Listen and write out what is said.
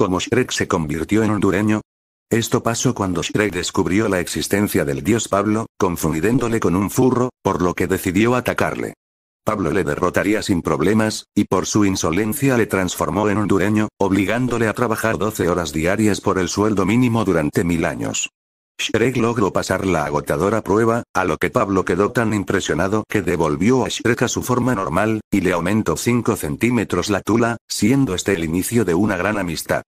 ¿Cómo Shrek se convirtió en hondureño? Esto pasó cuando Shrek descubrió la existencia del dios Pablo, confundiéndole con un furro, por lo que decidió atacarle. Pablo le derrotaría sin problemas, y por su insolencia le transformó en hondureño, obligándole a trabajar 12 horas diarias por el sueldo mínimo durante mil años. Shrek logró pasar la agotadora prueba, a lo que Pablo quedó tan impresionado que devolvió a Shrek a su forma normal, y le aumentó 5 centímetros la tula, siendo este el inicio de una gran amistad.